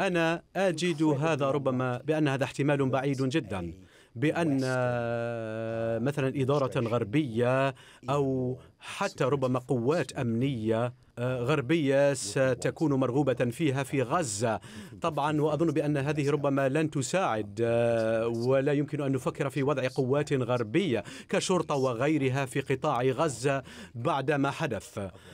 أنا أجد هذا ربما بأن هذا احتمال بعيد جدا بأن آه، مثلا إدارة غربية أو حتى ربما قوات أمنية آه، غربية ستكون مرغوبة فيها في غزة طبعا وأظن بأن هذه ربما لن تساعد آه، ولا يمكن أن نفكر في وضع قوات غربية كشرطة وغيرها في قطاع غزة بعد ما حدث